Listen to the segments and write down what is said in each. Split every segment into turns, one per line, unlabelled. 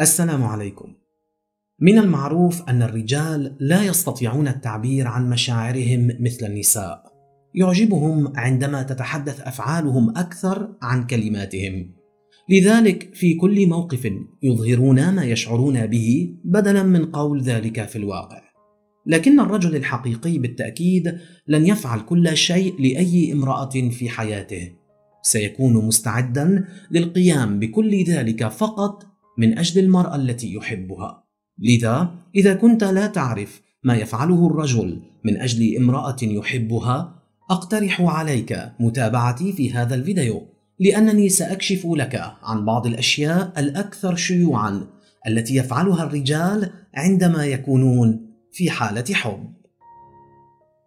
السلام عليكم. من المعروف أن الرجال لا يستطيعون التعبير عن مشاعرهم مثل النساء. يعجبهم عندما تتحدث أفعالهم أكثر عن كلماتهم. لذلك في كل موقف يظهرون ما يشعرون به بدلا من قول ذلك في الواقع. لكن الرجل الحقيقي بالتأكيد لن يفعل كل شيء لأي امرأة في حياته. سيكون مستعدا للقيام بكل ذلك فقط من أجل المرأة التي يحبها لذا إذا كنت لا تعرف ما يفعله الرجل من أجل امرأة يحبها أقترح عليك متابعتي في هذا الفيديو لأنني سأكشف لك عن بعض الأشياء الأكثر شيوعا التي يفعلها الرجال عندما يكونون في حالة حب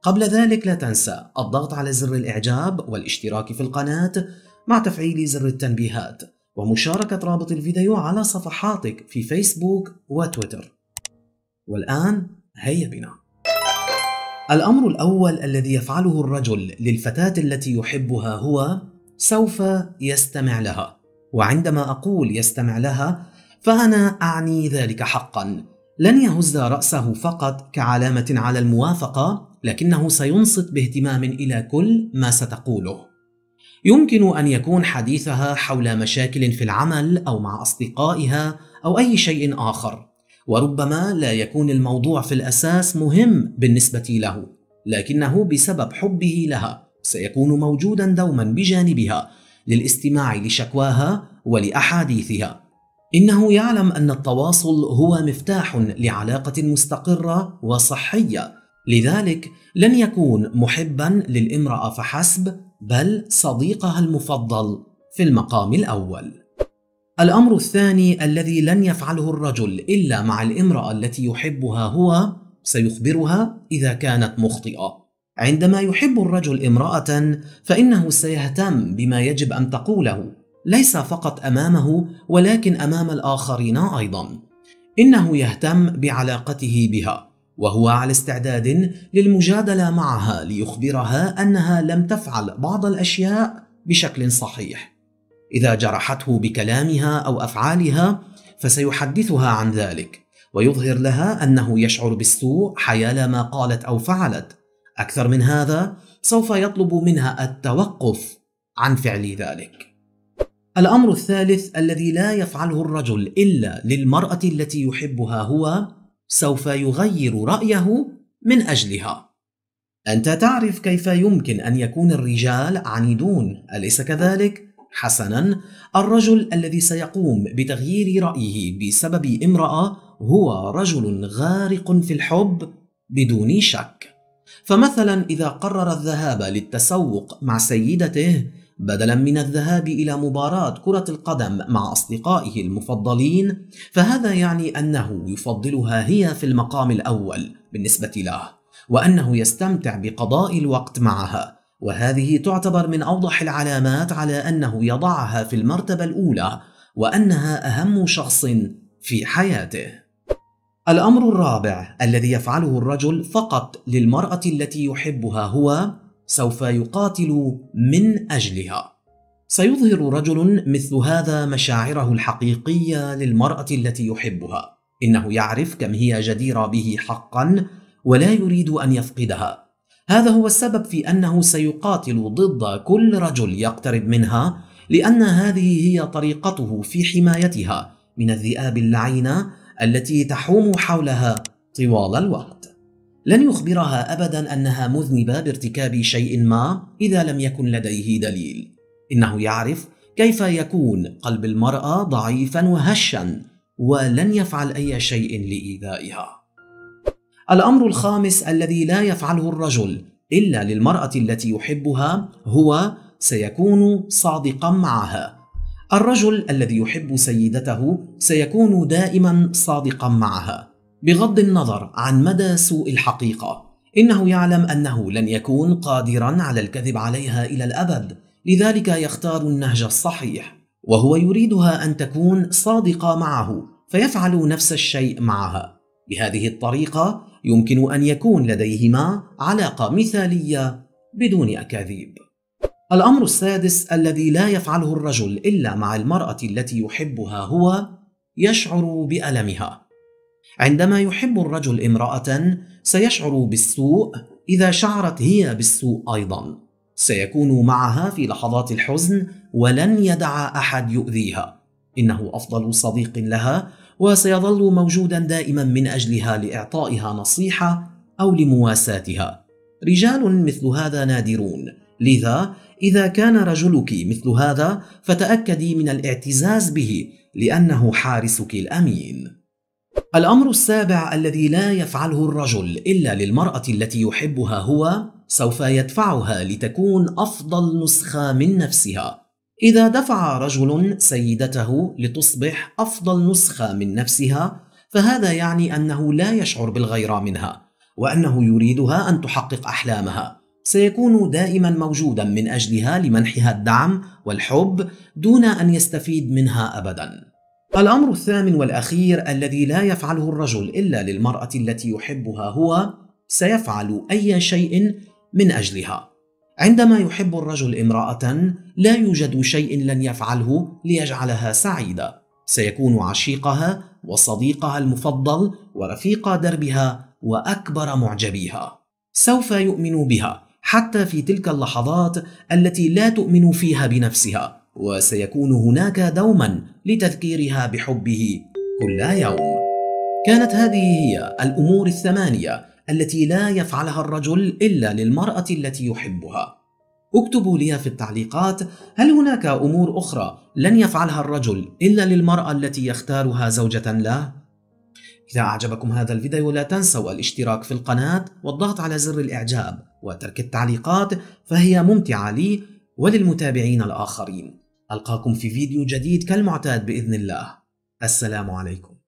قبل ذلك لا تنسى الضغط على زر الإعجاب والاشتراك في القناة مع تفعيل زر التنبيهات ومشاركة رابط الفيديو على صفحاتك في فيسبوك وتويتر والآن هيا بنا الأمر الأول الذي يفعله الرجل للفتاة التي يحبها هو سوف يستمع لها وعندما أقول يستمع لها فأنا أعني ذلك حقا لن يهز رأسه فقط كعلامة على الموافقة لكنه سينصت باهتمام إلى كل ما ستقوله يمكن أن يكون حديثها حول مشاكل في العمل أو مع أصدقائها أو أي شيء آخر وربما لا يكون الموضوع في الأساس مهم بالنسبة له لكنه بسبب حبه لها سيكون موجودا دوما بجانبها للاستماع لشكواها ولأحاديثها إنه يعلم أن التواصل هو مفتاح لعلاقة مستقرة وصحية لذلك لن يكون محبا للامرأة فحسب بل صديقها المفضل في المقام الأول الأمر الثاني الذي لن يفعله الرجل إلا مع الامرأة التي يحبها هو سيخبرها إذا كانت مخطئة عندما يحب الرجل امرأة فإنه سيهتم بما يجب أن تقوله ليس فقط أمامه ولكن أمام الآخرين أيضا إنه يهتم بعلاقته بها وهو على استعداد للمجادله معها ليخبرها انها لم تفعل بعض الاشياء بشكل صحيح اذا جرحته بكلامها او افعالها فسيحدثها عن ذلك ويظهر لها انه يشعر بالسوء حيال ما قالت او فعلت اكثر من هذا سوف يطلب منها التوقف عن فعل ذلك الامر الثالث الذي لا يفعله الرجل الا للمراه التي يحبها هو سوف يغير رأيه من أجلها أنت تعرف كيف يمكن أن يكون الرجال عنيدون أليس كذلك؟ حسنا الرجل الذي سيقوم بتغيير رأيه بسبب امرأة هو رجل غارق في الحب بدون شك فمثلا إذا قرر الذهاب للتسوق مع سيدته بدلا من الذهاب الى مباراه كره القدم مع اصدقائه المفضلين فهذا يعني انه يفضلها هي في المقام الاول بالنسبه له وانه يستمتع بقضاء الوقت معها وهذه تعتبر من اوضح العلامات على انه يضعها في المرتبه الاولى وانها اهم شخص في حياته الامر الرابع الذي يفعله الرجل فقط للمراه التي يحبها هو سوف يقاتل من اجلها سيظهر رجل مثل هذا مشاعره الحقيقيه للمراه التي يحبها انه يعرف كم هي جديره به حقا ولا يريد ان يفقدها هذا هو السبب في انه سيقاتل ضد كل رجل يقترب منها لان هذه هي طريقته في حمايتها من الذئاب اللعينه التي تحوم حولها طوال الوقت لن يخبرها أبدا أنها مذنبة بارتكاب شيء ما إذا لم يكن لديه دليل إنه يعرف كيف يكون قلب المرأة ضعيفا وهشا ولن يفعل أي شيء لإيذائها الأمر الخامس الذي لا يفعله الرجل إلا للمرأة التي يحبها هو سيكون صادقا معها الرجل الذي يحب سيدته سيكون دائما صادقا معها بغض النظر عن مدى سوء الحقيقة إنه يعلم أنه لن يكون قادرا على الكذب عليها إلى الأبد لذلك يختار النهج الصحيح وهو يريدها أن تكون صادقة معه فيفعل نفس الشيء معها بهذه الطريقة يمكن أن يكون لديهما علاقة مثالية بدون أكاذيب الأمر السادس الذي لا يفعله الرجل إلا مع المرأة التي يحبها هو يشعر بألمها عندما يحب الرجل امرأة سيشعر بالسوء إذا شعرت هي بالسوء أيضا سيكون معها في لحظات الحزن ولن يدع أحد يؤذيها إنه أفضل صديق لها وسيظل موجودا دائما من أجلها لإعطائها نصيحة أو لمواساتها رجال مثل هذا نادرون لذا إذا كان رجلك مثل هذا فتأكدي من الاعتزاز به لأنه حارسك الأمين الأمر السابع الذي لا يفعله الرجل إلا للمرأة التي يحبها هو سوف يدفعها لتكون أفضل نسخة من نفسها إذا دفع رجل سيدته لتصبح أفضل نسخة من نفسها فهذا يعني أنه لا يشعر بالغيرة منها وأنه يريدها أن تحقق أحلامها سيكون دائما موجودا من أجلها لمنحها الدعم والحب دون أن يستفيد منها أبداً الأمر الثامن والأخير الذي لا يفعله الرجل إلا للمرأة التي يحبها هو سيفعل أي شيء من أجلها. عندما يحب الرجل امرأة لا يوجد شيء لن يفعله ليجعلها سعيدة. سيكون عشيقها وصديقها المفضل ورفيق دربها وأكبر معجبيها. سوف يؤمن بها حتى في تلك اللحظات التي لا تؤمن فيها بنفسها وسيكون هناك دوما لتذكيرها بحبه كل يوم كانت هذه هي الامور الثمانيه التي لا يفعلها الرجل الا للمراه التي يحبها اكتبوا لي في التعليقات هل هناك امور اخرى لن يفعلها الرجل الا للمراه التي يختارها زوجه له اذا اعجبكم هذا الفيديو لا تنسوا الاشتراك في القناه والضغط على زر الاعجاب وترك التعليقات فهي ممتعه لي وللمتابعين الآخرين ألقاكم في فيديو جديد كالمعتاد بإذن الله السلام عليكم